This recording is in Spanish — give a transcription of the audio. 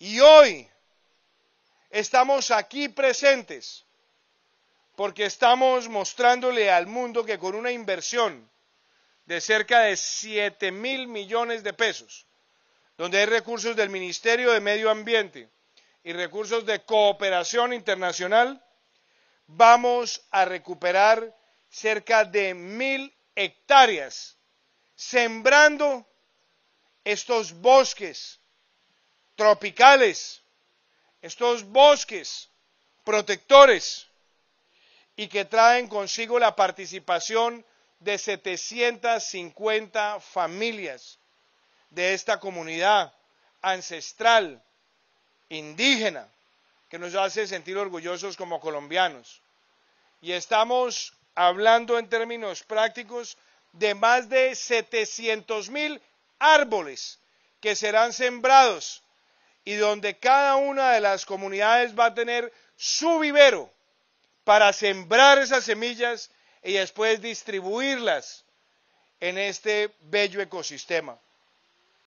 Y hoy estamos aquí presentes porque estamos mostrándole al mundo que con una inversión de cerca de 7 mil millones de pesos, donde hay recursos del Ministerio de Medio Ambiente y recursos de cooperación internacional, vamos a recuperar cerca de mil hectáreas, sembrando estos bosques tropicales, estos bosques protectores, y que traen consigo la participación de 750 familias de esta comunidad ancestral, indígena, que nos hace sentir orgullosos como colombianos. Y estamos hablando en términos prácticos de más de 700 mil árboles que serán sembrados y donde cada una de las comunidades va a tener su vivero para sembrar esas semillas y después distribuirlas en este bello ecosistema.